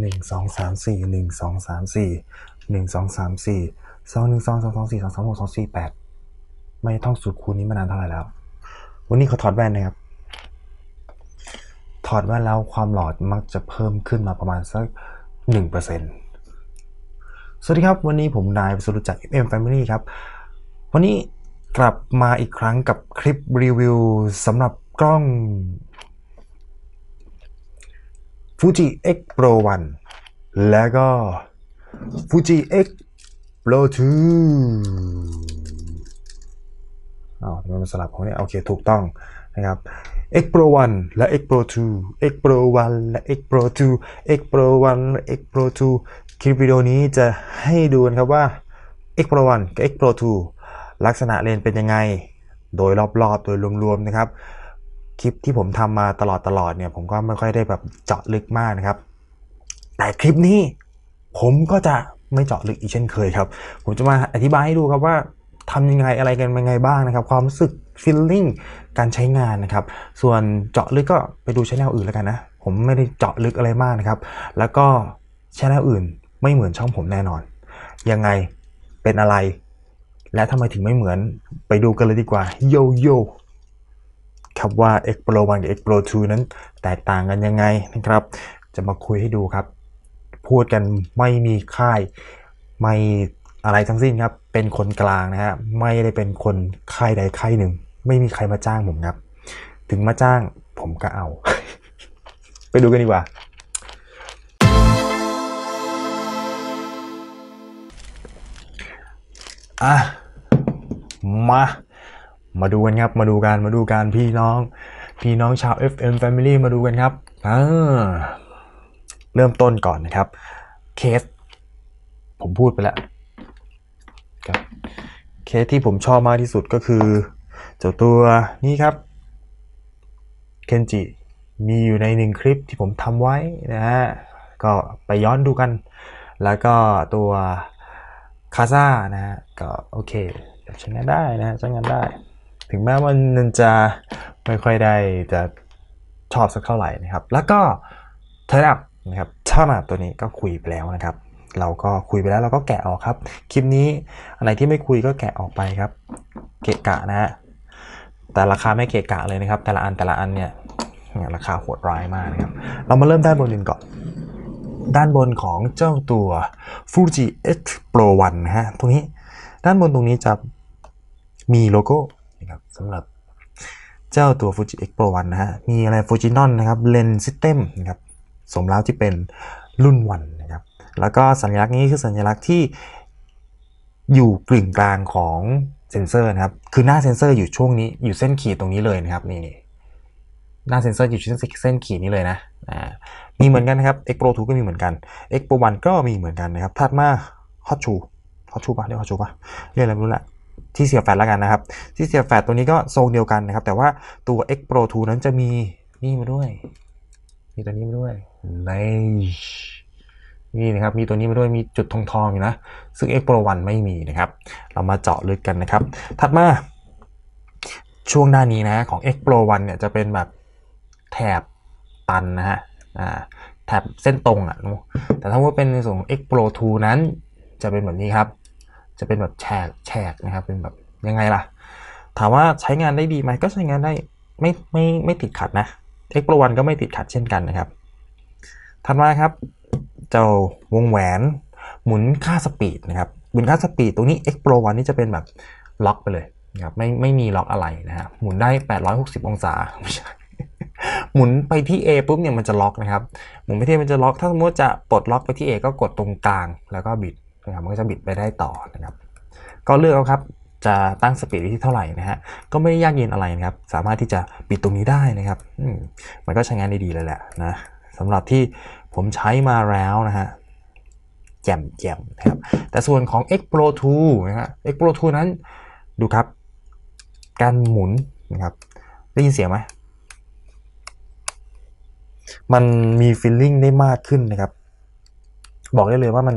หนึ่งสองสามสี่หนึ่งสองสามสี่หนึ่งสองสามสี่สองหนึ่งสองสองสองสี่สองสองหกสองสี่แปดไม่ท่องสูตรคูณนี้มานานเท่าไหร่แล้ว วันนี้เขาถอดแว่นนะครับ ถอดแว่นแล้วความหลอดมักจะเพิ่มขึ้นมาประมาณสักหนึ่งเปอร์เซ็นต์สวัสดีครับวันนี้ผมนายสุรุจักร FM Family ครับวันนี้กลับมาอีกครั้งกับคลิปรีวิวสำหรับกล้องฟูจิ X Pro 1แล้วก็ Fuji X Pro 2อ้าวทำไมมันสลับของเนี่ยโอเคถูกต้องนะครับ X Pro 1 และ X Pro 2 X Pro 1และ X Pro 2 X Pro 1และ X Pro 2 คลิปวิดีโอนี้จะให้ดูนครับว่า X Pro 1กับ X Pro 2 ลักษณะเลนเป็นยังไง โดยรอบๆ โดยรวมๆนะครับคลิปที่ผมทำมาตลอดตลอดเนี่ย ผมก็ไม่ค่อยได้แบบเจาะลึกมากนะครับ แต่คลิปนี้ผมก็จะไม่เจาะลึกอีกเช่นเคยครับ ผมจะมาอธิบายให้ดูครับว่า ทำยังไงอะไรกันยังไงบ้างนะครับ ความรู้สึกฟีลลิ่งการใช้งานนะครับส่วนเจาะลึกก็ไปดูช่องอื่นแล้วกันนะ ผมไม่ได้เจาะลึกอะไรมากนะครับ แล้วก็ช่องอื่นไม่เหมือนช่องผมแน่นอน ยังไงเป็นอะไร และทำไมถึงไม่เหมือนไปดูกันเลยดีกว่าโยโยครับว่า X Pro 1กับ X Pro 2นั้นแตกต่างกันยังไงนะครับ จะมาคุยให้ดูครับ พูดกันไม่มีค่ายไม่อะไรทั้งสิ้นครับ เป็นคนกลางนะฮะไม่ได้เป็นคนค่ายใดค่ายหนึ่ง ไม่มีใครมาจ้างผมครับ ถึงมาจ้างผมก็เอา ไปดูกันดีกว่า อ่ะมามาดูกันครับ มาดูการมาดูการพี่น้อง พี่น้องชาว FM Family มาดูกันครับ อ่า เริ่มต้นก่อนนะครับ เคส ผมพูดไปแล้วครับเคสที่ผมชอบมากที่สุดก็คือเจ้าตัวนี้ครับ เคนจิ มีอยู่ในหนึ่งคลิปที่ผมทำไว้นะฮะ ก็ไปย้อนดูกัน แล้วก็ตัวคาซ่านะฮะ ก็โอเคจใชนะได้นะจ้งานได้ถึงแม้มันจะไม่ค่อยได้จะชอบสักเท่าไหร่นะครับ แล้วก็เทอร์นับนะครับถ้ามาตัวนี้ก็คุยไปแล้วนะครับ เราก็คุยไปแล้วเราก็แกะออกครับ คลิปนี้อะไรที่ไม่คุยก็แกะออกไปครับ เกะกะนะฮะ แต่ราคาไม่เกะกะเลยนะครับ แต่ละอันแต่ละอันเนี่ยราคาโหดร้ายมากนะครับ เรามาเริ่มด้านบนกันก่อน ด้านบนของเจ้าตัว Fuji X Pro 1นะฮะ ตรงนี้ด้านบนตรงนี้จะมีโลโก้สำหรับเจ้าตัว Fuji X Pro 1นะฮะมีอะไร Fujinon นะครับเลนส์ซิสเต็มนะครับสมแล้วที่เป็นรุ่นวันนะครับแล้วก็สัญลักษณ์นี้คือสัญลักษณ์ที่อยู่กลิ่งกลางของเซนเซอร์นะครับคือหน้าเซนเซอร์อยู่ช่วงนี้อยู่เส้นขีดตรงนี้เลยนะครับนี่หน้าเซนเซอร์อยู่ชิ้นเส้นขีดนี้เลยนะอ่ามีเหมือนกันนะครับ X Pro 2 ก็มีเหมือนกัน X Pro 1 ก็มีเหมือนกันนะครับถัดมา Hot Shoe Hot Shoe ปะเรียก Hot Shoe ปะเรียกอะไรไม่รู้ละที่เสียแฟตแล้วกันนะครับที่เสียแฟตตัวนี้ก็ทรงเดียวกันนะครับ แต่ว่าตัว X Pro 2 นั้นจะมี นี่มาด้วย มีตัวนี้มาด้วยในนี่นะครับมีตัวนี้มาด้วยมีจุดทองทองอยู่นะซึ่ง X Pro 1 ไม่มีนะครับ เรามาเจาะลึกกันนะครับ ถัดมาช่วงด้านนี้นะของ X Pro 1เนี่ยจะเป็นแบบแถบตันนะฮะอ่าแถบเส้นตรงอะ่ะแต่ถ้าว่าเป็นในส่วนของ X Pro 2 นั้นจะเป็นแบบนี้ครับจะเป็นแบบแฉกแฉกนะครับเป็นแบบยังไงล่ะถามว่าใช้งานได้ดีไหมก็ใช้งานได้ไม่ไม่ไม่ติดขัดนะ X Pro One ก็ไม่ติดขัดเช่นกันนะครับถัดมาครับเจ้าวงแหวนหมุนค่าสปีดนะครับหมุนค่าสปีดตรงนี้ X Pro One นี่จะเป็นแบบล็อก ไปเลยนะครับไม่ไม่มีล็อกอะไรนะฮะหมุนได้ 860 องศาไม่ใช่หมุนไปที่ A ปุ๊บเนี่ยมันจะล็อกนะครับ หมุนไปที่มันจะล็อกถ้าสมมติจะปลดล็อกไปที่ A ก็กดตรงกลาง แล้วก็บิดนะครับมันก็จะบิดไปได้ต่อนะครับ ก็เลือกเอาครับจะตั้งสปีดที่เท่าไหร่นะฮะ ก็ไม่ได้ยากเย็นอะไรนะครับ สามารถที่จะปิดตรงนี้ได้นะครับมมันก็ใช้งานได้ดีเลยแหละนะสำหรับที่ผมใช้มาแล้วนะฮะแจ่มแจ่มนะครับ แต่ส่วนของ X Pro 2นะฮะ X Pro 2นั้น ดูครับ การหมุนนะครับได้ยินเสียงไหม มันมีฟิลลิ่งได้มากขึ้นนะครับ บอกได้เลยว่ามัน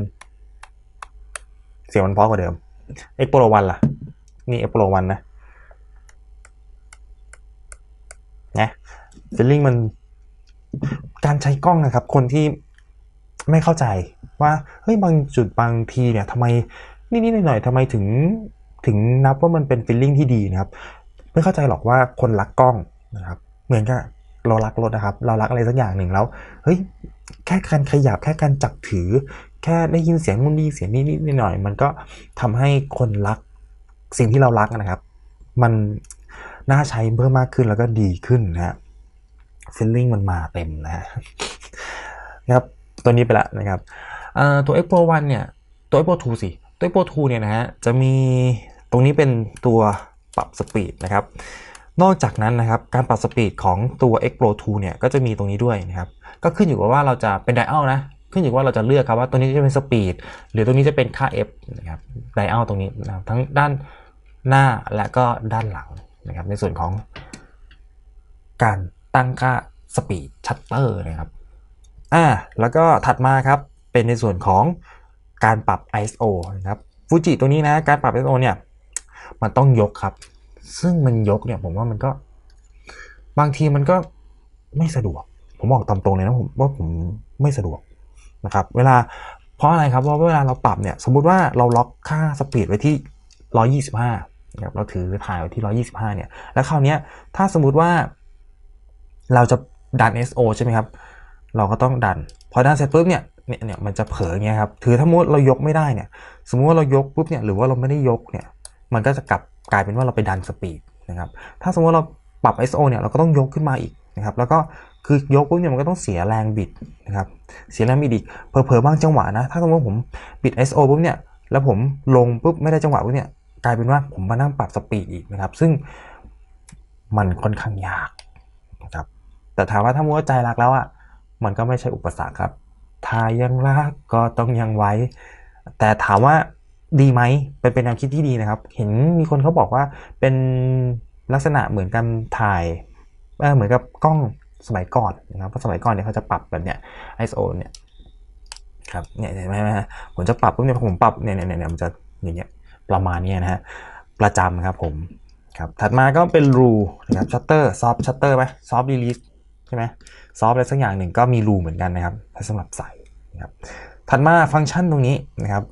เสียงมันเพราะกว่าเดิมเอ็กโปรวันล่ะนี่เอ็กโปรวันนะนะฟิลลิ่งมันการใช้กล้องนะครับคนที่ไม่เข้าใจว่าเฮ้ยบางจุดบางทีเนี่ยทำไมนนี่หน่อยๆทำไมถึงถึงนับว่ามันเป็นฟิลลิ่งที่ดีนะครับ ไม่เข้าใจหรอกว่าคนรักกล้องนะครับ เหมือนกับเรารักรถนะครับ เรารักอะไรสักอย่างหนึ่งแล้วเฮ้ยแค่การขยับแค่การจับถือ แค่ได้ยินเสียงมุนดีเสียงนิดนิดหน่อย มันก็ทำให้คนรัก สิ่งที่เรารักนะครับ มันน่าใช้เพิ่มมากขึ้นแล้วก็ดีขึ้นนะฮะฟิลลิ่งมันมาเต็มนะครับ ตัวนี้ไปละนะครับตัว Expo One เนี่ยตัว Expo 2สิตัว Expo 2เนี่ยนะฮะจะมีตรงนี้เป็นตัวปรับสปีดนะครับ นอกจากนั้นนะครับการปรับสปีดของตัว Expo 2เนี่ยก็จะมีตรงนี้ด้วยนะครับก็ขึ้นอยู่กับว่าเราจะเป็นไดอัลนะขึ้นอยู่ว่าเราจะเลือกครับว่าตัวนี้จะเป็นสปีดหรือตัวนี้จะเป็นค่า f นะครับไดอัลตรงนี้นะทั้งด้านหน้าและก็ด้านหลังนะครับในส่วนของการตั้งค่าสปีดชัตเตอร์นะครับอ่าแล้วก็ถัดมาครับเป็นในส่วนของการปรับ ISO นะครับฟูจิตัวนี้นะการปรับ ISO เนี่ยมันต้องยกครับซึ่งมันยกเนี่ยผมว่ามันก็บางทีมันก็ไม่สะดวกผมบอกตามตรงเลยนะผมว่าผมไม่สะดวกนะครับเวลาเพราะอะไรครับว่าเวลาเราปรับเนี่ยสมมุติว่าเราล็อกค่าสปีดไว้ที่ 125นะครับเราถือถ่ายไว้ที่ 125เนี่ยแล้วคราวนี้ถ้าสมมุติว่าเราจะดัน SO ใช่ไหมครับเราก็ต้องดันพอดันเสร็จปุ๊บเนี่ยเนี่ยเนี่ยมันจะเผลอเงี้ยครับถือถ้ามดเรายกไม่ได้เนี่ยสมมุติว่าเรายกปุ๊บเนี่ยหรือว่าเราไม่ได้ยกเนี่ยมันก็จะกลับกลายเป็นว่าเราไปดันสปีดนะครับถ้าสมมติเราปรับ s o เนี่ยเราก็ต้องยกขึ้นมาอีกนะครับแล้วก็คือยกปุ๊บเนี่ยมันก็ต้องเสียแรงบิดนะครับเสียแรงบิดอีกเผลอๆบางจังหวะนะถ้าสมมติผมบิด s o ปุ๊บเนี่ย แล้วผมลงปุ๊บไม่ได้จังหวะปุ๊บเนี่ยกลายเป็นว่าผมมานั่งปรับสปีดอีกนะครับ ซึ่งมันค่อนข้างยากนะครับแต่ถามว่าถ้ามัวใจรักแล้วอะ่ะมันก็ไม่ใช่อุปสรรคครับถ้ายังรักก็ต้องยังไว้ แต่ถามว่าดีไหมเป็นเป็นแนวคิดที่ดีนะครับเห็นมีคนเขาบอกว่าเป็นลักษณะเหมือนการถ่ายเเหมือนกับกล้องสมัยก่อนนะครับเพราะสมัยก่อนเนี่ยเขาจะปรับแบบเนี้ย ISO เนี่ยครับเนี่ยเห็นไหมฮะผมจะปรับปุ๊บเนี่ยผมปรับเนี่ยเนี่ยเนี่ยมันจะอย่างเงี้ยประมาณนี้นะฮะประจำครับผมครับ ถัดมาก็เป็นรูนะครับชัตเตอร์ซอฟชัตเตอร์ไหมซอฟรีลิสใช่ไหมซอฟอะไรสักอย่างหนึ่งก็มีรูเหมือนกันนะครับสำหรับใส่นะครับถัดมาฟังก์ชันตรงนี้นะครับ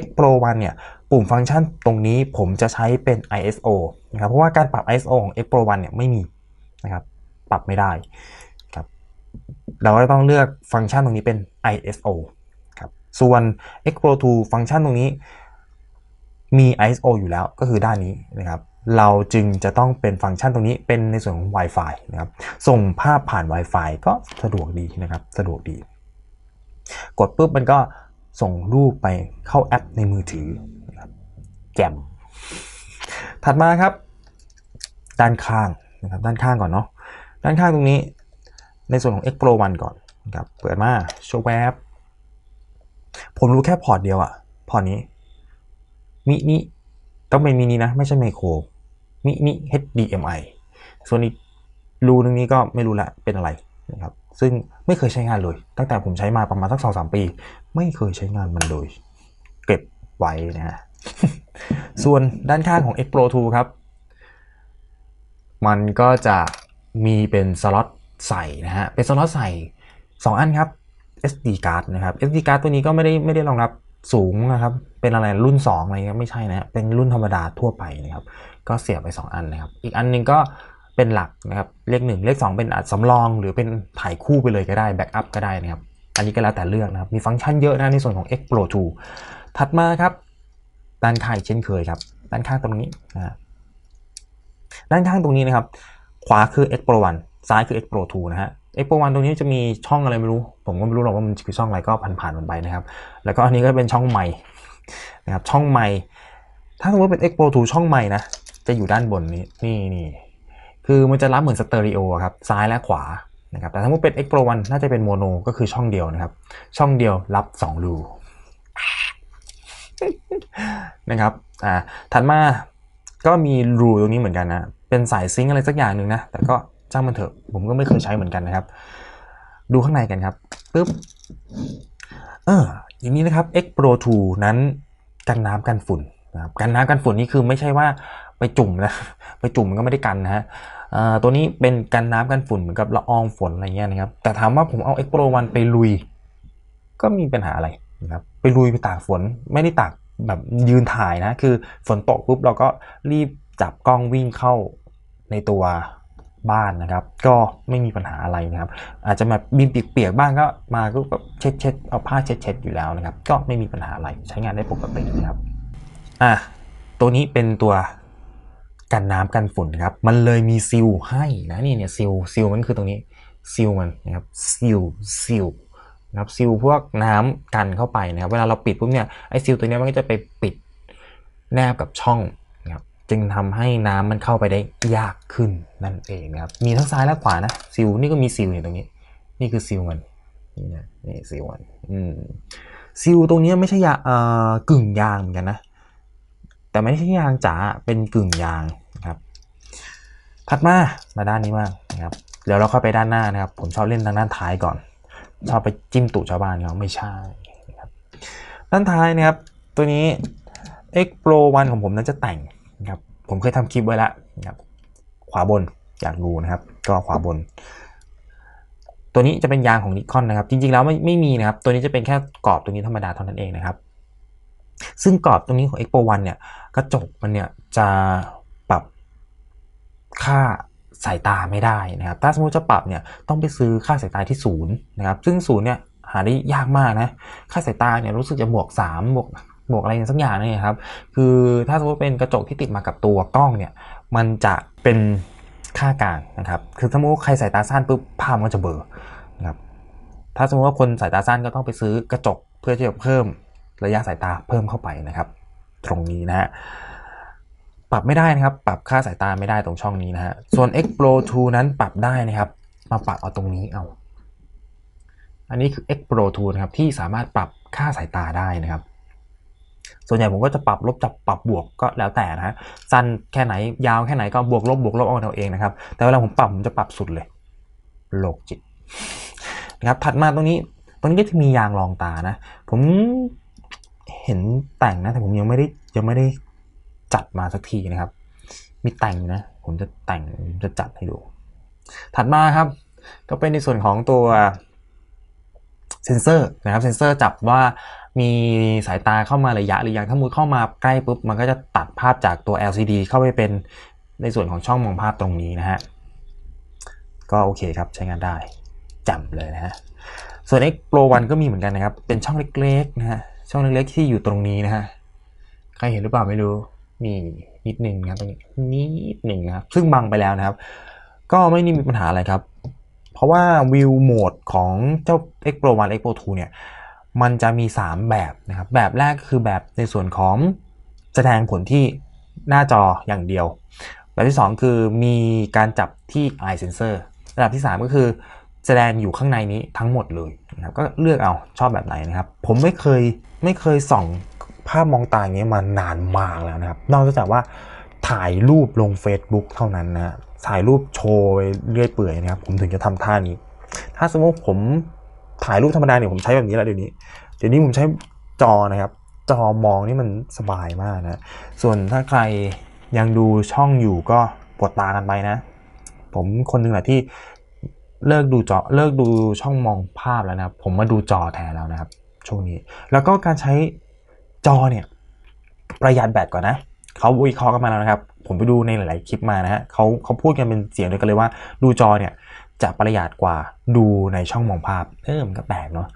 X Pro 1เนี่ยปุ่มฟังก์ชันตรงนี้ผมจะใช้เป็น ISO นะครับเพราะว่าการปรับ ISO ของ X Pro 1เนี่ยไม่มีนะครับปรับไม่ได้ครับเราก็ต้องเลือกฟังก์ชันตรงนี้เป็น ISO ครับส่วน Expo 2ฟังก์ชันตรงนี้มี ISO อยู่แล้วก็คือด้านนี้นะครับเราจึงจะต้องเป็นฟังก์ชันตรงนี้เป็นในส่วนของ Wi-Fi นะครับส่งภาพผ่าน Wi-Fi ก็สะดวกดีนะครับสะดวกดี กดปุ๊บมันก็ส่งรูปไปเข้าแอปในมือถือนะครับแจมถัดมาครับ ด้านข้างนะครับด้านข้างก่อนเนาะด้านข้างตรงนี้ในส่วนของ X Pro 1ก่อนครับเปิดมาโชว์แวบผมรู้แค่พอร์ตเดียวอะพอร์ตนี้ มินิต้องเป็นมินินะไม่ใช่ไมโครมินิ HDMI ส่วนอีกรูนึงนี้ก็ไม่รู้ละเป็นอะไรนะครับซึ่งไม่เคยใช้งานเลย ตั้งแต่ผมใช้มาประมาณสักสองสามปี ไม่เคยใช้งานมันเลยเก็บไว้นะฮะส่วนด้านข้างของ X Pro 2 ครับ มันก็จะมีเป็นสล็อตใส่นะฮะ เป็นสล็อตใส่ 2 อันครับ SD card นะครับ SD card ตัวนี้ก็ไม่ได้ไม่ได้รองรับสูงนะครับ เป็นอะไรรุ่น2อะไรไม่ใช่นะเป็นรุ่นธรรมดาทั่วไปนะครับ ก็เสียบไป 2 อันนะครับ อีกอันนึงก็เป็นหลักนะครับ เลข1 เลข 2 เป็นอัดสำรอง หรือเป็นถ่ายคู่ไปเลยก็ได้แบ็กอัพก็ได้นะครับ อันนี้ก็แล้วแต่เลือกนะครับ มีฟังก์ชันเยอะนะในส่วนของ X Pro 2ถัดมาครับ ด้านข้างเช่นเคยครับ ด้านข้างตรงนี้นะด้านข้างตรงนี้นะครับขวา คือ X Pro 1ซ้ายคือ X Pro 2นะฮะ X Pro 1ตรงนี้จะมีช่องอะไรไม่รู้ ผมก็ไม่รู้หรอกว่ามันคือช่องอะไรก็ผ่านๆ มันไปนะครับ แล้วก็อันนี้ก็เป็นช่องใหม่นะครับ ช่องใหม่ถ้าสมมติเป็น X Pro 2ช่องใหม่นะ จะอยู่ด้านบนนี้นี่นี่คือมันจะรับเหมือนสเตอริโอครับ ซ้ายและขวา นะครับ แต่ถ้าสมมติเป็น X Pro 1น่าจะเป็นโมโน ก็คือช่องเดียวนะครับ ช่องเดียวรับ2รู นะครับ อ่า ถัดมา ก็มีรูตรงนี้เหมือนกันนะเป็นสายซิงอะไรสักอย่างหนึ่งนะ แต่ก็จ้างมันเถอะ ผมก็ไม่เคยใช้เหมือนกันนะครับ ดูข้างในกันครับปึ๊บเอออย่างนี้นะครับ X Pro 2นั้นกันน้ำกันฝุ่นนะครับ กันน้ำกันฝุ่นนี่คือไม่ใช่ว่าไปจุ่มนะ ไปจุ่มมันก็ไม่ได้กันนะฮะตัวนี้เป็นกันน้ำกันฝุ่นเหมือนกับละอองฝนอะไรเงี้ยนะครับ แต่ถามว่าผมเอา X Pro 1ไปลุย ก็มีปัญหาอะไรนะครับ ไปลุยไปตากฝน ไม่ได้ตากแบบยืนถ่ายนะ คือฝนตกปุ๊บเราก็รีบจับกล้องวิ่งเข้าในตัวบ้านนะครับ ก็ไม่มีปัญหาอะไรนะครับ อาจจะมาบินเปียกๆบ้างก็มาก็แบบเช็ดเช็ดเอาผ้าเช็ดเช็ดอยู่แล้วนะครับก็ไม่มีปัญหาอะไรใช้งานได้ปกตินะครับอ่ะตัวนี้เป็นตัวกันน้ำกันฝุ่นครับ มันเลยมีซิลให้นะนี่เนี่ยซิลซิลมันคือตรงนี้ซิลมันนะครับซิลซิลนะครับซิลพวกน้ำกันเข้าไปนะครับเวลาเราปิดปุ๊บเนี่ยไอซิลตัวนี้มันก็จะไปปิดแนบกับช่องจึงทำให้น้ำมันเข้าไปได้ยากขึ้นนั่นเองนะครับ มีทั้งซ้ายและขวานะ ซิลนี่ก็มีซิลอยู่ตรงนี้ นี่คือซิลมันนี่นะนี่ซิลมันอืมซิลตรงนี้ไม่ใช่ยาเอ่อกึ่งยางเหมือนกันนะ แต่ไม่ใช่ยางจ๋า เป็นกึ่งยางนะครับถัดมา มาด้านนี้มากนะครับ เดี๋ยวเราเข้าไปด้านหน้านะครับ ผมชอบเล่นทางด้านท้ายก่อน ชอบไปจิ้มตุชาวบ้านเขาไม่ใช่ ด้านท้ายนะครับ ตัวนี้ X Pro 1ของผมนั้นจะแต่งครับผมเคยทำคลิปไว้แลวนะครับ ขวาบนอยากดูนะครับก็ขวาบน ตัวนี้จะเป็นยางของนิคอนนะครับ จริงๆ แล้วไม่ไม่มีนะครับ ตัวนี้จะเป็นแค่กรอบตรงนี้ธรรมดาเท่านั้นเองนะครับ ซึ่งกรอบตรงนี้ของ Expo 1เนี่ย กระจกมันเนี่ยจะปรับค่าสายตาไม่ได้นะครับ ถ้าสมมติจะปรับเนี่ย ต้องไปซื้อค่าสายตาที่ศูนย์นะครับ ซึ่งศูนย์เนี่ยหาได้ยากมากนะ ค่าสายตาเนี่ยรู้สึกจะบวก3บวกหมวกอะไรสักอย่างนี่ครับ คือถ้าสมมติเป็นกระจกที่ติดมากับตัวกล้องเนี่ย มันจะเป็นค่ากลางนะครับ คือสมมติใครสายตาสั้นปุ๊บภาพมันจะเบลอนะครับ ถ้าสมมติว่าคนสายตาสั้นก็ต้องไปซื้อกระจกเพื่อที่จะเพิ่มระยะสายตาเพิ่มเข้าไปนะครับ ตรงนี้นะฮะ ปรับไม่ได้นะครับ ปรับค่าสายตาไม่ได้ตรงช่องนี้นะฮะ ส่วน X Pro 2นั้นปรับได้นะครับ มาปรับเอาตรงนี้เอา อันนี้คือ X Pro 2นะครับ ที่สามารถปรับค่าสายตาได้นะครับส่วนใหญ่ผมก็จะปรับลบจับปรับบวกก็แล้วแต่นะฮะสั้นแค่ไหนยาวแค่ไหนก็บวกลบบวกลบเอาเอาเองนะครับแต่เวลาผมปรับผมจะปรับสุดเลย โลกจิตนะครับถัดมาตรงนี้ตรงนี้ก็จะมียางรองตานะผมเห็นแต่งนะแต่ผมยังไม่ได้ยังไม่ได้จัดมาสักทีนะครับ มีแต่งนะ ผมจะแต่งผมจะจัดให้ดู ถัดมาครับก็เป็นในส่วนของตัวเซนเซอร์นะครับเซนเซอร์จับว่ามีสายตาเข้ามาระยะหรือยังถ้ามือเข้ามาใกล้ปุ๊บมันก็จะตัดภาพจากตัว LCD เข้าไปเป็นในส่วนของช่องมองภาพตรงนี้นะฮะก็โอเคครับใช้งานได้จำเลยนะฮะส่วน X Pro 1 ก็มีเหมือนกันนะครับเป็นช่องเล็กๆนะฮะช่องเล็กๆที่อยู่ตรงนี้นะฮะใครเห็นหรือเปล่าไม่รู้นี่นิดหนึ่งนะตรงนี้นิดหนึ่งนะครับซึ่งบังไปแล้วนะครับ ก็ไม่นี่มีปัญหาอะไรครับ เพราะว่าวิวโหมดของเจ้า X Pro 1 X Pro 2เนี่ยมันจะมี 3 แบบนะครับแบบแรกคือแบบในส่วนของแสดงผลที่หน้าจออย่างเดียว แบบที่ 2 คือมีการจับที่ eye sensor ระดับที่3ก็คือแสดงอยู่ข้างในนี้ทั้งหมดเลยนะครับก็เลือกเอาชอบแบบไหนนะครับ ผมไม่เคยไม่เคยส่องภาพมองตาอย่างเงี้ยมานานมากแล้วนะครับนอกจากว่าถ่ายรูปลง Facebook เท่านั้นนะถ่ายรูปโชว์เรื่อยเปื่อยนะครับผมถึงจะทำท่านี้ ถ้าสมมติผมถ่ายรูปธรรมดาเนี่ยผมใช้แบบนี้แล้วเดี๋ยวนี้เดี๋ยวนี้ผมใช้จอนะครับ จอมองนี่มันสบายมากนะส่วนถ้าใครยังดูช่องอยู่ก็ปวดตากันไปนะ ผมคนนึงแหละที่เลิกดูจอเลิกดูช่องมองภาพแล้วนะผมมาดูจอแทนแล้วนะครับ ช่วงนี้ แล้วก็การใช้จอเนี่ยประหยัดแบตก่อนนะเขาวิเคราะห์กันมาแล้วนะครับ ผมไปดูในหลายๆคลิปมานะฮะเขาเขาพูดกันเป็นเสียงเดียวกันเลยว่าดูจอเนี่ยจะประหยัดกว่าดูในช่องมองภาพเออมันก็แปลกเนาะ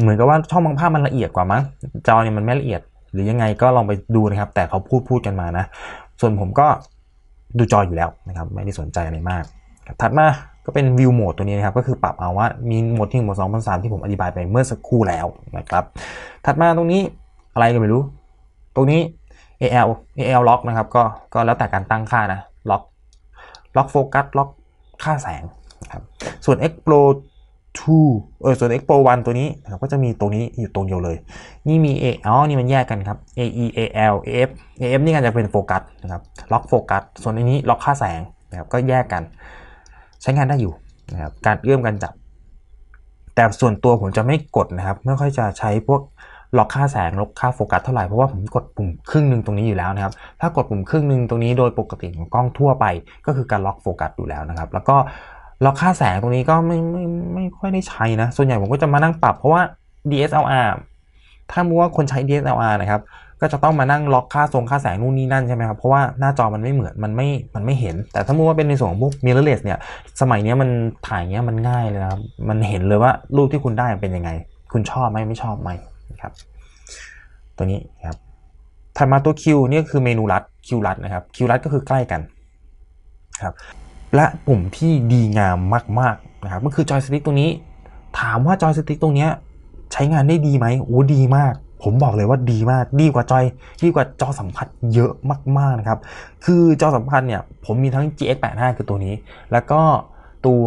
เหมือนกับว่าช่องมองภาพมันละเอียดกว่ามั้งจอเนี่ยมันไม่ละเอียด หรือยังไงก็ลองไปดูนะครับ แต่เขาพูดพูดกันมานะ ส่วนผมก็ดูจออยู่แล้วนะครับไม่ได้สนใจอะไรมาก ถัดมาก็เป็นวิวโหมดตัวนี้นะครับ ก็คือปรับเอาว่า มีโหมดที่หโหมดสองโหมดสามที่ผมอธิบายไปเมื่อสักครู่แล้วนะครับถัดมาตรงนี้อะไรก็ไม่รู้ ตรงนี้ AL AL ล็อกนะครับก็ก็แล้วแต่การตั้งค่านะล็อกล็อกโฟกัสล็อกค่าแสงครับส่วน x p r o 2เออส่วน x p r o 1 ตัวนี้นก็จะมีตรงนี้อยู่ตรงเดียวเลย นี่มี A อ๋อนี่มันแยกกันครับ A E A L A F A F นี่ก็จะเป็นโฟกัสนะครับล็อกโฟกัสส่วนอันนี้ล็อกค่าแสงนะครับก็แยกกันใช้งานได้อยู่นะครับการเอื้อมกันจับแต่ส่วนตัวผมจะไม่กดนะครับ ไม่ค่อยจะใช้พวกล็อกค่าแสงล็อกค่าโฟกัสเท่าไหร่ เพราะว่าผมกดปุ่มครึ่งหนึ่งตรงนี้อยู่แล้วนะครับ ถ้ากดปุ่มครึ่งหนึ่งตรงนี้โดยปกติของกล้องทั่วไป ก็คือการล็อกโฟกัสอยู่แล้วนะครับแล้วก็แล้วค่าแสงตรงนี้ก็ไม่ไม่ไม่ค่อยได้ใช้นะส่วนใหญ่ผมก็จะมานั่งปรับเพราะว่า DSLR ถ้ามัวคนใช้ DSLR นะครับ ก็จะต้องมานั่งล็อกค่าทรงค่าแสงนู่นนี่นั่นใช่ไหมครับเพราะว่าหน้าจอมันไม่เหมือนมันไม่มันไม่เห็น แต่ถ้ามัวเป็นในส่วนของพวก mirrorless เนี่ยสมัยนี้มันถ่ายเงี้ยมันง่ายเลยนะครับมันเห็นเลยว่ารูปที่คุณได้เป็นยังไง คุณชอบไหมไม่ชอบไหมนะครับ ตัวนี้ครับถัดมาตัว Q นี่ยคือเมนูรัด Q รัดนะครับ Q รัดก็คือใกล้กันครับและปุ่มที่ดีงามมากๆนะครับก็คือจอยสติ๊กตัวนี้ ถามว่าจอยสติ๊กตรงนี้ใช้งานได้ดีไหมโอ้ดีมาก ผมบอกเลยว่าดีมาก ดีกว่าจอยดีกว่าจอสัมผัสเยอะมากๆนะครับคือจอสัมผัสเนี่ยผมมีทั้ง g x 8 5คือตัวนี้ แล้วก็ตัว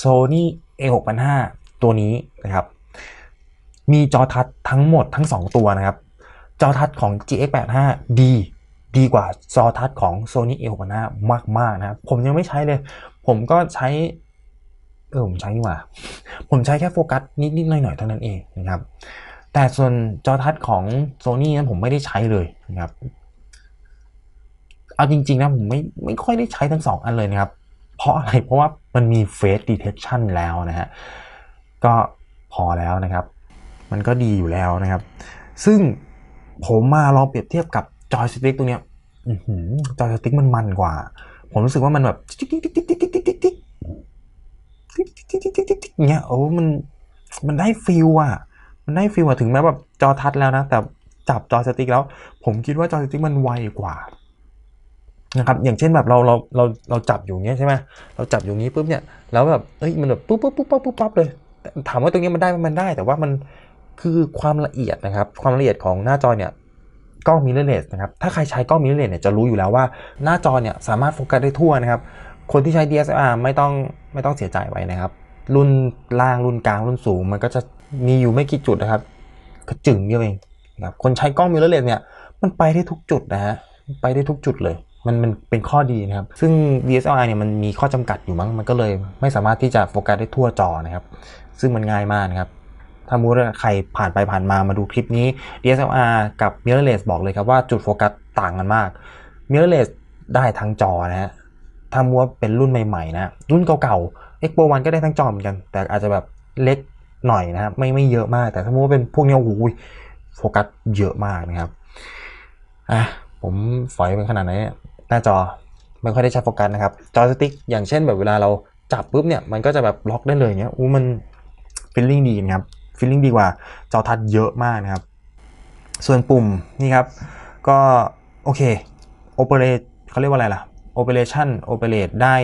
Sony a 6 0 5ตัวนี้นะครับมีจอทัชทั้งหมดทั้ง 2 ตัวนะครับจอทัชของ GX85 ดีดีกว่าจอทัชของ Sony a อ p a n a มากๆนะครับ ผมยังไม่ใช้เลย ผมก็ใช้ เออผมใช้นี่หว่าผมใช้แค่โฟกัสนิดๆหน่อยๆเท่านั้นเองนะครับ แต่ส่วนจอทัชของ Sony นั้นผมไม่ได้ใช้เลยนะครับเอาจริงๆนะผมไม่ไม่ค่อยได้ใช้ทั้งสองอันเลยนะครับ เพราะอะไรเพราะว่ามันมี face detection แล้วนะฮะก็พอแล้วนะครับ มันก็ดีอยู่แล้วนะครับ ซึ่งผมมาลองเปรียบเทียบกับจอยสติ๊กตัวเนี้ยจอยสติ๊กมันมันกว่า ผมรู้สึกว่ามันแบบติ๊กติ๊กติ๊กติ๊กติ๊กติ๊กติ๊กติ๊กติ๊กติ๊กเนี้ยโอ้มัน มันได้ฟิลอะมันได้ฟิลอะถึงแม้แบบจอทัดแล้วนะ แต่จับจอสติ๊กแล้ว ผมคิดว่าจอสติ๊กมันไวกว่า นะครับ อย่างเช่นแบบเราเราเราเราจับอยู่เงี้ยใช่ไหมเราจับอยู่นี้ปุ๊บเนี่ย แล้วแบบเอ้ย มันแบบปุ๊บปุ๊บปุ๊บปุ๊บปุ๊บปั๊บเลย ถามว่าตรงนี้มันได้มันได้ แต่ว่ามัน คือความละเอียดนะครับ ความละเอียดของหน้าจอเนี่ยกล้องมิเรเลสนะครับ ถ้าใครใช้กล้องมิเรเลสเนี่ยจะรู้อยู่แล้วว่า หน้าจอเนี่ยสามารถโฟกัสได้ทั่วนะครับ คนที่ใช้ DSLR ไม่ต้องไม่ต้องเสียใจไว้นะครับ รุ่นล่างรุ่นกลางรุ่นสูงมันก็จะมีอยู่ไม่กี่จุดนะครับกระจึงเดียวเองนะครับ คนใช้กล้องมิเรเลสเนี่ยมันไปได้ทุกจุดนะฮะไปได้ทุกจุดเลย มันมันเป็นข้อดีนะครับ ซึ่ง DSLR เนี่ยมันมีข้อจำกัดอยู่มั้งมันก็เลยไม่สามารถที่จะโฟกัสได้ทั่วจอนะครับ ซึ่งมันง่ายมากนะครับถ้ามูรใครผ่านไปผ่านมามาดูคลิปนี้ DSLR กับ mirrorless บอกเลยครับว่าจุดโฟกัสต่างกันมาก mirrorless ได้ทั้งจอนะฮะถ้ามัวเป็นรุ่นใหม่ๆนะรุ่นเก่าๆ Expo One ก็ได้ทั้งจอเหมือนกัน แต่อาจจะแบบเล็กหน่อยนะครับไม่ไม่เยอะมาก แต่ถ้ามัวเป็นพวกนี้โอ้โหโฟกัสเยอะมากนะครับอ่ะผมฝอยเป็นขนาดไหนหน้าจอ ไม่ค่อยได้ใช้โฟกัสนะครับจอสติ๊กอย่างเช่นแบบเวลาเราจับปุ๊บเนี่ยมันก็จะแบบล็อกได้เลยเนี้ยอู้มันฟิลลิ่งดีนะครับฟีลลิ่งดีกว่าจอทัชเยอะมากนะครับ ส่วนปุ่มนี่ครับ ก็โอเคโอเปเรตเขาเรียกว่าอะไรล่ะโอเปเรชั่นโอเปเรตได้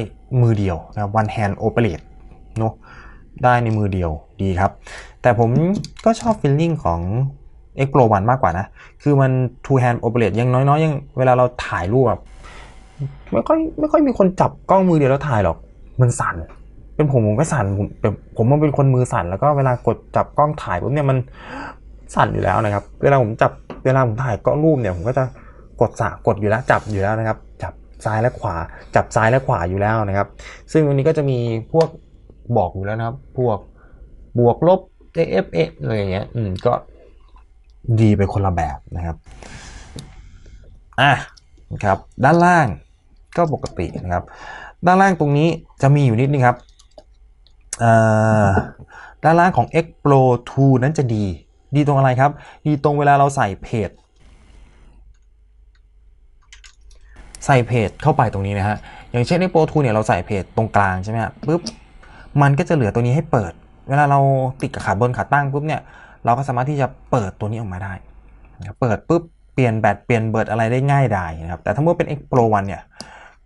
มือเดียวนะครับ one hand operate เนาะได้ในมือเดียวดีครับ แต่ผมก็ชอบฟีลลิ่งของ X Pro 1 มากกว่านะ คือมัน two hand operate ยังน้อยๆ ยังเวลาเราถ่ายรูปแบบไม่ค่อยไม่ค่อยมีคนจับกล้องมือเดียวแล้วถ่ายหรอก มันสั่นเป็นผมผมก็สั่นผมผมมันเป็นคนมือสั่น แล้วก็เวลากดจับกล้องถ่ายปุ๊บเนี่ยมันสั่นอยู่แล้วนะครับ เวลาผมจับเวลาผมถ่ายกล้องรูปเนี่ยผมก็จะกดสะกดอยู่แล้วจับอยู่แล้วนะครับ จับซ้ายและขวา จับซ้ายและขวาอยู่แล้วนะครับ ซึ่งวันนี้ก็จะมีพวกบอกอยู่แล้วนะครับ พวกบวกลบ AF อะไรอย่างเงี้ยอืมก็ดีไปคนละแบบนะครับอ่ะนะครับด้านล่างก็ปกตินะครับ ด้านล่างตรงนี้จะมีอยู่นิดนึงครับด้านล่างของ X Pro 2 นั้นจะดี ดีตรงอะไรครับ ดีตรงเวลาเราใส่เพจ ใส่เพจเข้าไปตรงนี้นะฮะ อย่างเช่น X Pro 2เนี่ยเราใส่เพจตรงกลางใช่ไหมฮะปุ๊บ มันก็จะเหลือตัวนี้ให้เปิด เวลาเราติดกับขาบนขาตั้งปุ๊บเนี่ย เราก็สามารถที่จะเปิดตัวนี้ออกมาได้ เปิดปุ๊บ เปลี่ยนแบต เปลี่ยนเบิร์ดอะไรได้ง่ายดายนะครับ แต่ถ้าเมื่อเป็น X Pro 1เนี่ย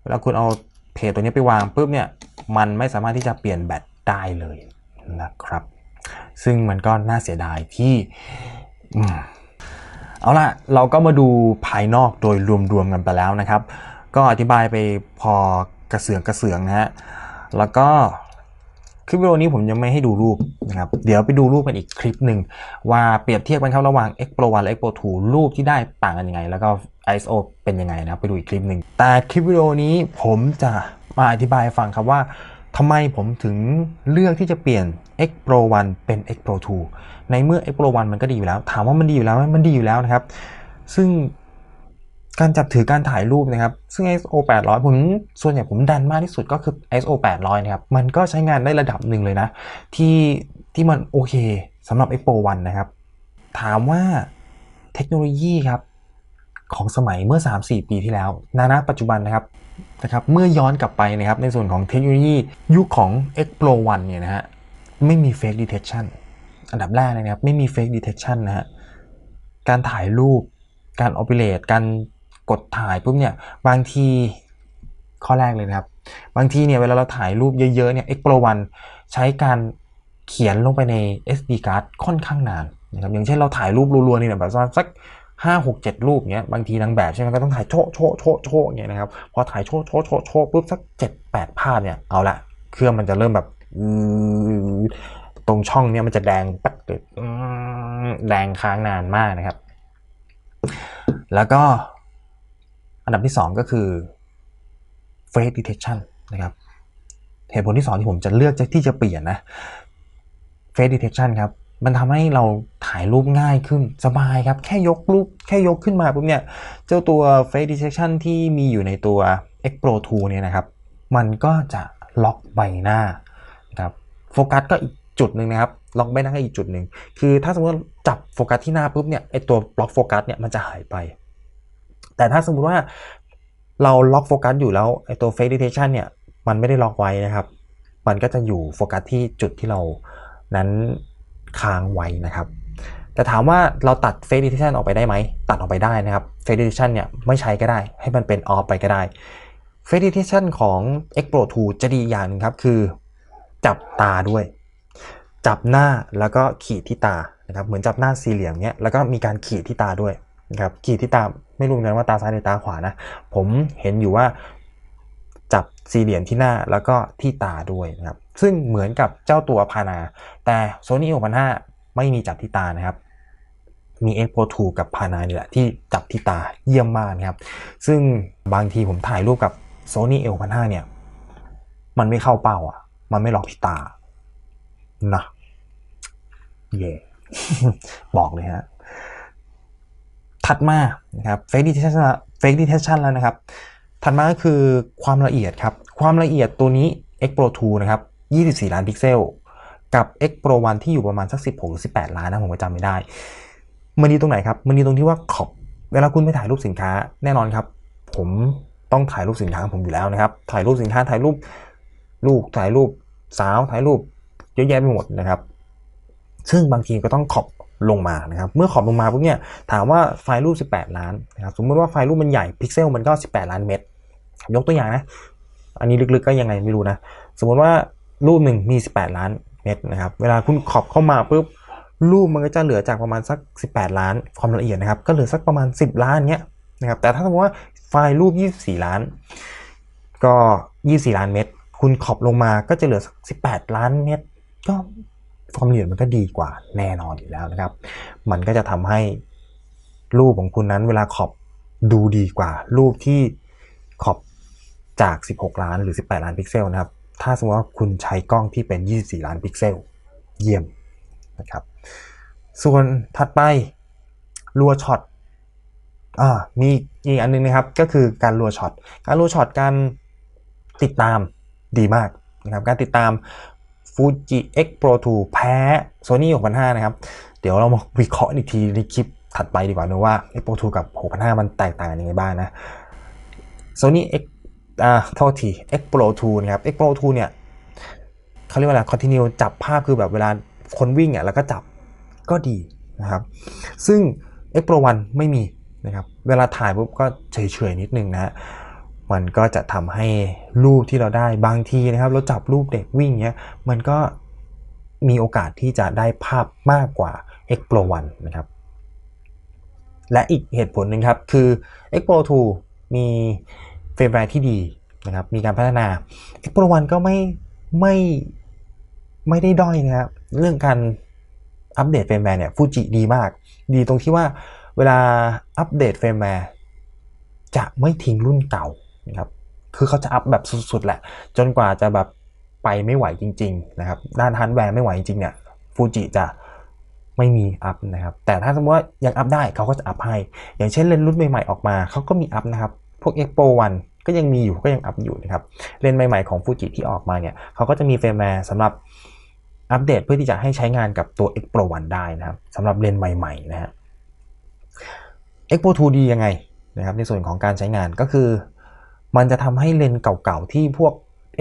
เวลาคุณเอาเพจตัวนี้ไปวางปุ๊บเนี่ย มันไม่สามารถที่จะเปลี่ยนแบตได้เลยนะครับ ซึ่งมันก็น่าเสียดายที่เอาล่ะ เราก็มาดูภายนอกโดยรวมๆ กันไปแล้วนะครับ ก็อธิบายไปพอกระเสือกกระเสืองนะฮะแล้วก็คลิปวิดีโอนี้ผมยังไม่ให้ดูรูปนะครับ เดี๋ยวไปดูรูปกันอีกคลิปหนึ่ง ว่าเปรียบเทียบกันครับระหว่าง X Pro 1และ X Pro 2รูปที่ได้ต่างกันยังไง แล้วก็ ISO เป็นยังไงนะไปดูอีกคลิปหนึ่งแต่คลิปวิดีโอนี้ผมจะมาอธิบายฟังครับว่าทำไมผมถึงเลือกที่จะเปลี่ยน X Pro 1 เป็น X Pro 2 ในเมื่อ X Pro 1 มันก็ดีอยู่แล้ว ถามว่ามันดีอยู่แล้วไหมมันดีอยู่แล้วนะครับ ซึ่งการจับถือการถ่ายรูปนะครับ ซึ่ง ISO 800 ผมส่วนใหญ่ผมดันมากที่สุดก็คือ ISO 800 นะครับ มันก็ใช้งานได้ระดับหนึ่งเลยนะ ที่ที่มันโอเคสำหรับ X Pro 1 นะครับ ถามว่าเทคโนโลยีครับ ของสมัยเมื่อ 3-4 ปีที่แล้วณปัจจุบันนะครับนะครับเมื่อย้อนกลับไปนะครับในส่วนของเทคโนโลยียุคของ X Pro 1เนี่ยนะฮะไม่มี Fake Detection อันดับแรกเลยนะครับ ไม่มี Fake Detection นะฮะการถ่ายรูปการออปเปเรตการกดถ่ายปุ๊บเนี่ยบางทีข้อแรกเลยนะครับ บางทีเนี่ยเวลาเราถ่ายรูปเยอะๆ เนี่ย X Pro 1ใช้การเขียนลงไปใน SD card ค่อนข้างนานนะครับอย่างเช่นเราถ่ายรูปรัวๆนี่นะแบบสักห้าหกเจ็ดรูปเนี้ยบางทีนางแบบใช่ไหมก็ต้องถ่ายโชะโชะโชะโชะเงี้ยนะครับพอถ่ายโชะโชะโชะโชะปุ๊บสักเจ็ดแปดภาพเนี่ยเอาละเครื่องมันจะเริ่มแบบตรงช่องเนี้ยมันจะแดงปั๊ดเกิดแดงค้างนานมากนะครับ แล้วก็อันดับที่สองก็คือ face detection นะครับเหตุผลที่สองที่ผมจะเลือก ที่จะเปลี่ยนนะ face detection ครับมันทำให้เราถ่ายรูปง่ายขึ้นสบายครับแค่ยกรูปแค่ยกขึ้นมาปุ๊บเนี่ยเจ้าตัว face detection ที่มีอยู่ในตัว X Pro 2เนี่ยนะครับ มันก็จะล็อกใบหน้าครับโฟกัสก็อีกจุดหนึ่งนะครับล็อกใบหน้าก็อีกจุดหนึ่งคือ ถ้าสมมติจับโฟกัสที่หน้าปุ๊บเนี่ยไอตัวล็อกโฟกัสเนี่ยมันจะหายไป แต่ถ้าสมมุติว่าเราล็อกโฟกัสอยู่แล้วไอตัว face detection เนี่ยมันไม่ได้ล็อกไว้นะครับ มันก็จะอยู่โฟกัสที่จุดที่เรานั้นค้างไว้นะครับ แต่ถามว่าเราตัดเฟสดิ e t e c ออกไปได้ไหมตัดออกไปได้นะครับเฟสดิ e t e c เนี่ยไม่ใช้ก็ได้ให้มันเป็นออฟไปก็ได้เฟสดิ e t e c t ของ X Pro 2จะดีอย่างนึงครับคือ จับตาด้วย จับหน้าแล้วก็ขีดที่ตานะครับ เหมือนจับหน้าสี่เหลี่ยมเนี้ยแล้วก็มีการขีดที่ตาด้วยนะครับขีดที่ตาไม่รู้เหมือนกันว่าตาซ้ายหรือตาขวานะ ผมเห็นอยู่ว่า จับสี่เหลี่ยมที่หน้าแล้วก็ที่ตาด้วยนะครับซึ่งเหมือนกับเจ้าตัวพานาแต่โ Sony 6005ไม่มีจับที่ตานะครับ มีโ x p o 2 กับพานานี่แหละที่จับที่ตาเยี่ยมมากนะครับ ซึ่งบางทีผมถ่ายรูปกับ Sony 6005เนี่ย มันไม่เข้าเป้าอ่ะ มันไม่หลอกที่ตานะเย่บอกเลยฮะถัดมานะครับเฟกดิเทชันเฟกดิเทชันแล้วนะครับถัดมาก็คือความละเอียดครับ ความละเอียดตัวนี้ X Pro 2 นะครับ24 ล้านพิกเซล กับ X Pro 1ที่อยู่ประมาณสัก 16หรือ18 ล้านนะผมก็จำไม่ได้ มันดีตรงไหนครับ มันดีตรงที่ว่าขอบเวลาคุณไปถ่ายรูปสินค้า แน่นอนครับ ผมต้องถ่ายรูปสินค้าของผมอยู่แล้วนะครับ ถ่ายรูปสินค้าถ่ายรูปลูกถ่ายรูปสาว ถ่ายรูปเยอะแยะไปหมดนะครับ ซึ่งบางทีก็ต้องขอบลงมานะครับ เมื่อขอบลงมาพวกเนี่ยถามว่าไฟล์รูป 18 ล้านนะครับสมมติว่าไฟล์รูปมันใหญ่พิกเซลมันก็ 18 ล้านเมตรยกตัวอย่างนะ อันนี้ลึกๆก็ยังไงไม่รู้นะ สมมติว่ารูปหนึ่งมี 18 ล้านเม็ดนะครับ เวลาคุณขอบเข้ามาปุ๊บรูปมันก็จะเหลือจากประมาณสัก 18ล้าน ความละเอียดนะครับ ก็เหลือสักประมาณ 10 ล้านเนี้ยนะครับแต่ถ้าสมมติว่าไฟล์รูป 24 ล้าน ก็ 24 ล้านเม็ดคุณขอบลงมาก็จะเหลือสัก18 ล้านเม็ดก็ความละเอียดมันก็ดีกว่าแน่นอนอยู่แล้วนะครับ มันก็จะทำให้รูปของคุณนั้นเวลาขอบดูดีกว่ารูปที่ขอบจาก 16 ล้านหรือ 18 ล้านพิกเซลนะครับถ้าสมมติว่าคุณใช้กล้องที่เป็น 24 ล้านพิกเซลเยี่ยมนะครับส่วนถัดไปรัวช็อตมีอีกอันนึงนะครับ ก็คือการรัวช็อตการรัวช็อตการติดตามดีมากนะครับการติดตามฟูจิ X Pro 2 แพ้ Sony 6 0 0นะครับ เดี๋ยวเรามาวิเคราะห์อีกทีในคลิปถัดไปดีกว่านะว่า X Pro 2 กับ6 0 0มันแตกต่างกันยังไงบ้างนะ Sony X อ่าโทษที Explo 2นะครับ Explo 2เนี่ยเขาเรียกว่าอะไร Continue จับภาพคือแบบเวลาคนวิ่งอ่ะแล้วก็จับก็ดีนะครับซึ่ง Explo 1ไม่มีนะครับเวลาถ่ายปุ๊บก็เฉยๆนิดนึงนะ มันก็จะทำให้รูปที่เราได้บางทีนะครับเราจับรูปเด็กวิ่งเนี้ย มันก็มีโอกาสที่จะได้ภาพมากกว่า Explo 1นะครับและอีกเหตุผลหนึ่งครับ คือ Explo 2มีเมแวร์ที่ดีนะครับ มีการพัฒนาเอ็กโปรวันก็ไม่ไม่ไม่ได้ด้อยนะครับ เรื่องการอัปเดตเฟรมแวร์เนี่ยฟูจิดีมาก ดีตรงที่ว่าเวลาอัปเดตเฟรมแวร์จะไม่ทิ้งรุ่นเก่านะครับ คือเขาจะอัปแบบสุดๆแหละ จนกว่าจะแบบไปไม่ไหวจริงๆนะครับ ด้านฮาร์ดแวร์ไม่ไหวจริงเนี่ยฟูจิจะไม่มีอัพนะครับ แต่ถ้าสมมติว่า ยังอัพได้เขาก็จะอัพให้ อย่างเช่นเลนรุ่นใหม่ๆออกมา เขาก็มีอัพนะครับ พวก Expo 1ก็ยังมีอยู่ก็ยังอัพอยู่นะครับเลนใหม่ ๆ ของฟูจิที่ออกมาเนี่ยเขาก็จะมีเฟรมแวร์สำหรับอัปเดตเพื่อที่จะให้ใช้งานกับตัว X Pro 1ได้นะครับสำหรับเลนใหม่ๆนะฮะ X Pro 2D ยังไงนะครับ ในส่วนของการใช้งานก็คือ มันจะทำให้เลนเก่าๆ ที่พวก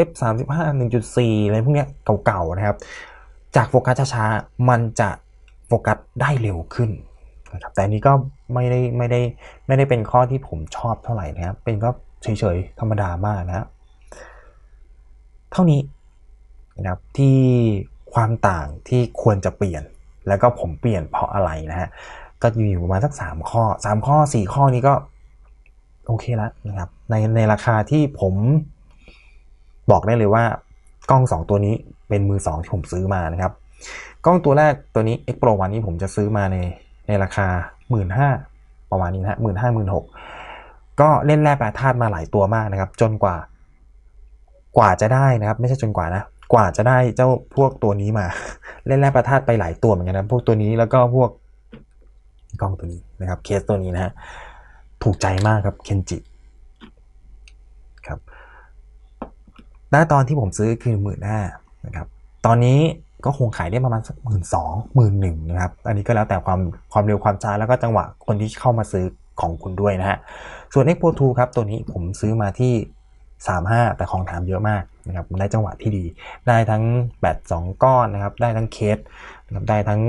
f 3 5 1.4อะไรพวกเนี้ยเก่าๆนะครับ จากโฟกัสช้าๆมันจะโฟกัสได้เร็วขึ้นนะครับแต่นนี้ก็ไม่ได้ไม่ได้ไม่ได้เป็นข้อที่ผมชอบเท่าไหร่นะครับเป็นก็เฉยๆธรรมดามากนะเท่านี้นะครับที่ความต่างที่ควรจะเปลี่ยนแล้วก็ผมเปลี่ยนเพราะอะไรนะฮะก็อยู่ประมาณสัก3ข้อ3ข้อ 4 ข้อนี้ก็โอเคแล้วนะครับในในราคาที่ผมบอกได้เลยว่า กล้อง 2 ตัวนี้เป็นมือ2ที่ผมซื้อมานะครับ กล้องตัวแรกตัวนี้ X Pro วันนี้ผมจะซื้อมาในในราคา 1 5ื่นประมาณนี้นะฮะหมื่นห้าหมื่นหกก็เล่นแร่แปรธาตุมาหลายตัวมากนะครับ จนกว่า กว่าจะได้นะครับ ไม่ใช่จนกว่านะกว่าจะได้เจ้าพวกตัวนี้มา เล่นแร่แปรธาตุไปหลายตัวเหมือนกันนะพวกตัวนี้แล้วก็พวกกล้องตัวนี้นะครับเคสตัวนี้นะฮะถูกใจมากครับเคนจิครับณตอนที่ผมซื้อคือหมื่นห้านะครับ ตอนนี้ก็คงขายได้ประมาณสักหมื่นสองหมื่นหนึ่งนะครับ อันนี้ก็แล้วแต่ความความเร็วความช้าแล้วก็จังหวะคนที่เข้ามาซื้อของคุณด้วยนะฮะ ส่วน e x p o 2ครับตัวนี้ผมซื้อมาที่ 35 แต่ของถามเยอะมากนะครับได้จังหวะที่ดี ได้ทั้งแบต2ก้อนนะครับ ได้ทั้งเคสนะครับได้ทั้ง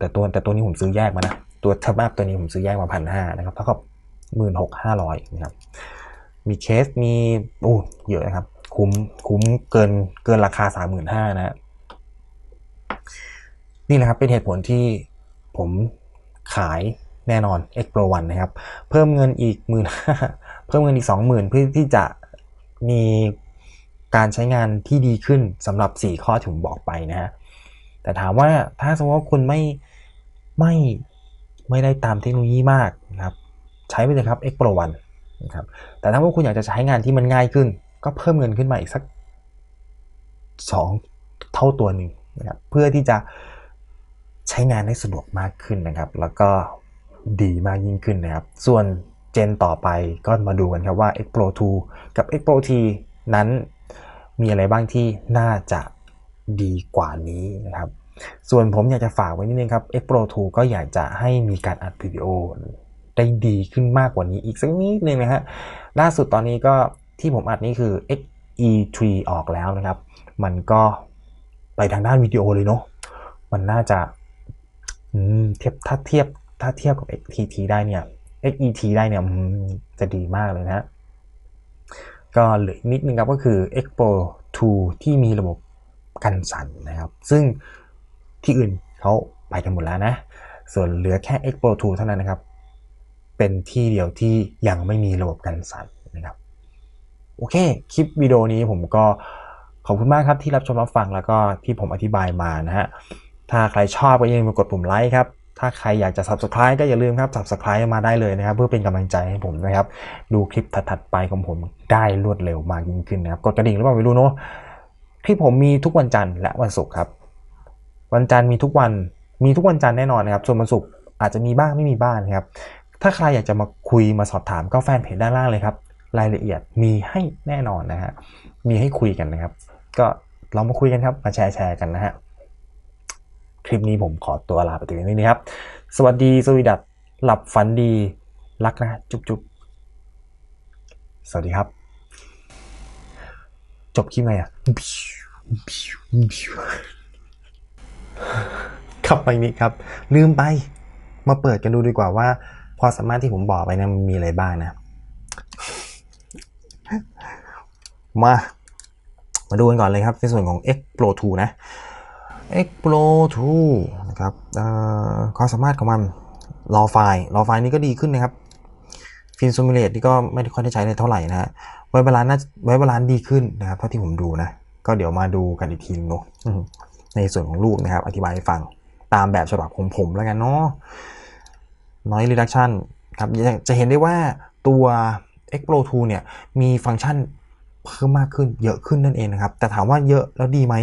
แต่ตัวแต่ตัวนี้ผมซื้อแยกมานะ ตัวทับอัพตัวนี้ผมซื้อแยกมาพันห้านะครับเท่ากับหมื่นหกห้าร้อยนะครับ มีเคสมีโอ้เยอะนะครับ คุ้มคุ้มเกินเกินราคาสามหมื่นห้านะนี่แหละครับเป็นเหตุผลที่ผมขายแน่นอน X Pro 1นะครับ เพิ่มเงินอีกหมื่นเพิ่มเงินอีก 20,000 เพื่อที่จะมีการใช้งานที่ดีขึ้นสำหรับ 4 ข้อที่ผมบอกไปนะฮะ แต่ถามว่าถ้าสมมติว่าคุณไม่ไม่ไม่ได้ตามเทคโนโลยีมากนะครับ ใช้ไปเลยครับ X Pro 1นะครับ แต่ถ้าว่าคุณอยากจะใช้งานที่มันง่ายขึ้น ก็เพิ่มเงินขึ้นมาอีกสัก 2 เท่าตัวหนึ่งนะครับเพื่อที่จะใช้งานได้สะดวกมากขึ้นนะครับ แล้วก็ดีมากยิ่งขึ้นนะครับส่วนเจนต่อไปก็มาดูกันครับว่า X Pro 2 กับ X Pro T นั้นมีอะไรบ้างที่น่าจะดีกว่านี้นะครับ ส่วนผมอยากจะฝากไว้นิดนึงครับ X Pro 2 ก็อยากจะให้มีการอัดวิดีโอได้ดีขึ้นมากกว่านี้อีกสักนิดนึงนะฮะล่าสุดตอนนี้ก็ที่ผมอัดนี่คือ XE3 ออกแล้วนะครับ มันก็ไปทางด้านวิดีโอเลยเนาะมันน่าจะเทียบถ้าเทียบถ้าเทียบกับ XTT ได้เนี่ย XET ได้เนี่ยจะดีมากเลยนะ ก็เหลือนิดนึงครับก็คือ Expo 2 ที่มีระบบกันสั่นนะครับ ซึ่งที่อื่นเขาไปกันหมดแล้วนะ ส่วนเหลือแค่ Expo 2 เท่านั้นนะครับ เป็นที่เดียวที่ยังไม่มีระบบกันสั่นนะครับโอเค คลิปวิดีโอนี้ผมก็ขอบคุณมากครับที่รับชมรับฟังแล้วก็ที่ผมอธิบายมานะฮะถ้าใครชอบก็อย่าลืมกดปุ่มไลค์ครับถ้าใครอยากจะ subscribe ก็อย่าลืมครับ subscribe มาได้เลยนะครับเพื่อเป็นกำลังใจให้ผมนะครับ ดูคลิปถัดๆ ไปของผม ได้รวดเร็วมากยิ่งขึ้นนะครับกดกระดิ่งหรือเปล่าไม่รู้เนาะคลิปผมมีทุกวันจันทร์และวันศุกร์ครับ วันจันทร์มีทุกวัน มีทุกวันจันทร์แน่นอนนะครับส่วนวันศุกร์อาจจะมีบ้างไม่มีบ้างนะครับถ้าใครอยากจะมาคุยมาสอบถามก็แฟนเพจด้านล่างเลยครับรายละเอียดมีให้แน่นอนนะฮะมีให้คุยกันนะครับ ก็ลองมาคุยกันครับมาแชร์แชร์กันนะฮะคลิปนี้ผมขอตัวลาไปถึงนี้นะครับ สวัสดีสวีดัตหลับฝันดี รักนะ จุ๊บจุ๊บ สวัสดีครับ จบคลิปไงอ่ะขับไปนี้ครับ ลืมไป มาเปิดกันดูดีกว่าว่าความสามารถที่ผมบอกไปนะมันมีอะไรบ้างนะ มา มาดูกันก่อนเลยครับในส่วนของ X Pro 2 นะ Explo ูนะครับความสามารถของมันรอไฟล์รอไฟล์นี้ก็ดีขึ้นนะครับฟินซูมิเลตนี่ก็ไม่ได้ค่อยได้ใช้เลยเท่าไหร่นะฮะไว้บาลานซ์ไว้บาลานซ์ดีขึ้นนะครับเท่าที่ผมดูนะ ก็เดี๋ยวมาดูกันอีกทีนึงเนาะในส่วนของรูปนะครับ อธิบายให้ฟัง ตามแบบฉบับของผมแล้วกันเนาะน้อยรีดักชันครับ จะเห็นได้ว่าตัว Explo 2เนี่ยมีฟังก์ชันเพิ่มมากขึ้นเยอะขึ้นนั่นเองนะครับแต่ถามว่าเยอะแล้วดีไหม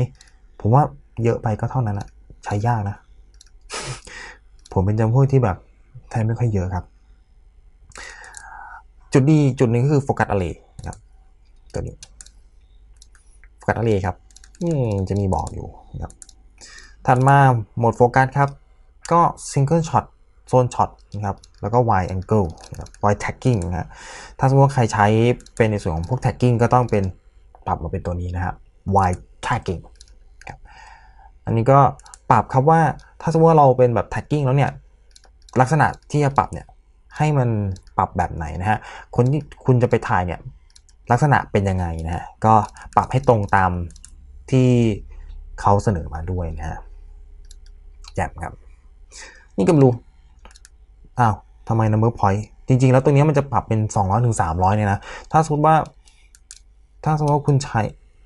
ผมว่าเยอะไปก็เท่านั้นอะใช้ยากนะ ผมเป็นจำพวกที่แบบใช้ไม่ค่อยเยอะครับ จุดดีจุดหนึ่งก็คือโฟกัสอะเรครับตัวนี้โฟกัสอะเรครับอืมจะมีบอกอยู่ครับถัดมาโหมดโฟกัสครับก็ซิงเกิลช็อตโซนช็อตนะครับแล้วก็ wide angle นะครับ wide tagging นะฮะถ้าสมมติว่าใครใช้เป็นในส่วนของพวก tagging ก็ต้องเป็นปรับมาเป็นตัวนี้นะฮะ wide tagging อันนี้ก็ปรับครับว่าถ้าสมมติว่าเราเป็นแบบแท็กกิ้งแล้วเนี่ยลักษณะที่จะปรับเนี่ยให้มันปรับแบบไหนนะฮะคนที่ คุณจะไปถ่ายเนี่ยลักษณะเป็นยังไงนะฮะก็ปรับให้ตรงตามที่เขาเสนอมาด้วยนะฮะแจ่มครับ นี่ก็รู้อ้าวทำไม number point จริง ๆ แล้วตรงนี้มันจะปรับเป็น200ถึง300 เนี่ยนะถ้าสมมติว่า ถ้าสมมติว่าคุณใช้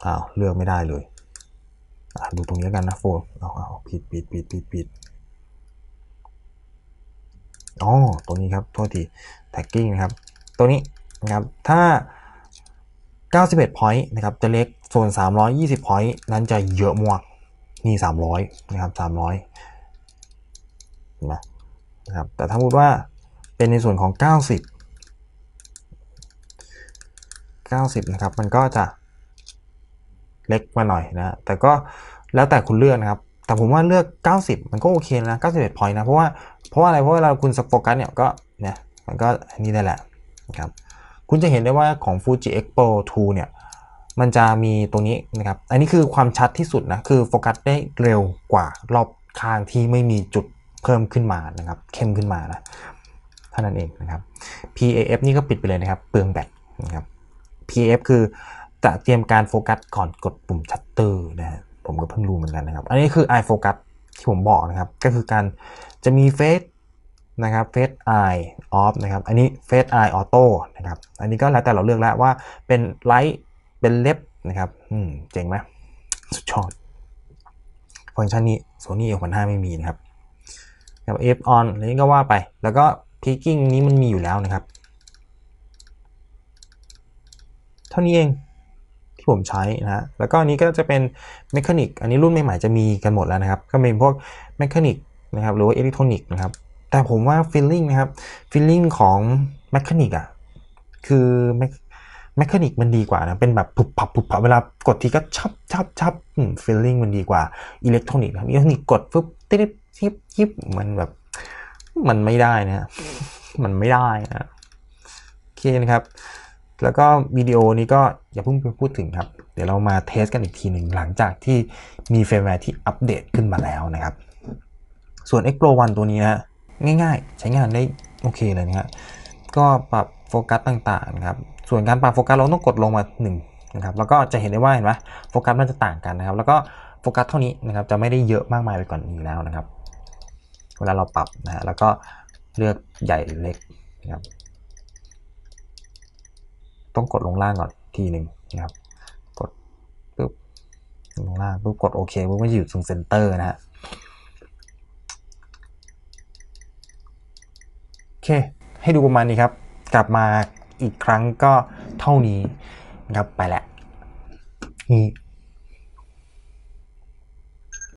อ้าวเลือกไม่ได้เลยดูตรงนี้กันนะโฟล์เอาเอาปิดปิดปิดปิดปิดอ๋อตัวนี้ครับ โทษที แท็กกิ้งนะครับตัวนี้นะครับ ถ้า 91 point นะครับจะเล็กส่วน 320 point นั้นจะเยอะมากนี่ 300 นะครับ 300นะนะครับ แต่ถ้าพูดว่าเป็นในส่วนของ 90 90นะครับ มันก็จะเล็กมาหน่อยนะแต่ก็แล้วแต่คุณเลือกนะครับแต่ผมว่าเลือก 90 มันก็โอเคนะ91 point นะเพราะว่าเพราะว่าอะไรเพราะว่าเราคุณสโฟกัสเนี่ยก็เนี่ยมันก็อันนี้ได้แหละครับคุณจะเห็นได้ว่าของ Fuji X Pro 2เนี่ยมันจะมีตรงนี้นะครับอันนี้คือความชัดที่สุดนะคือโฟกัสได้เร็วกว่ารอบข้างที่ไม่มีจุดเพิ่มขึ้นมานะครับเข้มขึ้นมานะเท่านั้นเองนะครับ PAF นี่ก็ปิดไปเลยนะครับเปลืองแบตนะครับ PAF คือจะเตรียมการโฟกัสก่อนกดปุ่มชัตเตอร์นะฮะผมก็เพิ่งรู้เหมือนกันนะครับ อันนี้คือ eye focus ที่ผมบอกนะครับ ก็คือการจะมีเฟสนะครับ เฟส eye off นะครับ อันนี้เฟส eye auto นะครับ อันนี้ก็แล้วแต่เราเลือกแล้วว่าเป็นไลท์เป็นเล็บนะครับ อืม เจ๋งไหม สุดยอดฟังก์ชันนี้โซนี่เอลพัห้าไม่มีนะครับกับ F on อันนี้ก็ว่าไป แล้วก็พิกกิ้งนี้มันมีอยู่แล้วนะครับ เท่านี้เองที่ผมใช้นะฮะแล้วก็อันนี้ก็จะเป็นแมคานิกอันนี้รุ่นใหม่ๆจะมีกันหมดแล้วนะครับ ก็เป็นพวกแมคานิกนะครับ หรือว่าอิเล็กทรอนิกส์นะครับ แต่ผมว่าฟิลลิ่งนะครับฟิลลิ่งของแมคานิกอ่ะคือแมคานิกมันดีกว่านะเป็นแบบผุบผับผุบผับเวลากดทีก็ชับชับชับฟิลลิ่งมันดีกว่าอิเล็กทรอนิกส์อิเล็กทรอนิกส์กดปุ๊บติ๊บยิบยิบมันแบบ มันไม่ได้นะ มันไม่ได้นะโอเคนะครับแล้วก็วิดีโอนี้ก็อย่าเพิ่งไปพูดถึงครับ เดี๋ยวเรามาเทสกันอีกทีหนึ่งหลังจากที่มีเฟรมแวร์ที่อัปเดตขึ้นมาแล้วนะครับ ส่วน X Pro 1ตัวนี้นะง่ายๆ ใช้งานได้โอเค เลยนะฮะ ก็ปรับโฟกัสต่างๆครับ ส่วนการปรับโฟกัสเราต้องกดลงมา1นะครับ แล้วก็จะเห็นได้ว่าเห็นไหมโฟกัสมันจะต่างกันนะครับ แล้วก็โฟกัสเท่านี้นะครับจะไม่ได้เยอะมากมายไปกว่านนี้แล้วนะครับ เวลาเราปรับนะฮะแล้วก็เลือกใหญ่เล็กนะครับต้องกดลงล่างก่อนทีหนึ่งนะครับกดปุ๊บลงล่างปุ๊บกดโอเคปุ๊บก็อยู่ตรงเซนเตอร์นะฮะโอเคให้ดูประมาณนี้ครับกลับมาอีกครั้งก็เท่านี้นะครับไปแหละนี่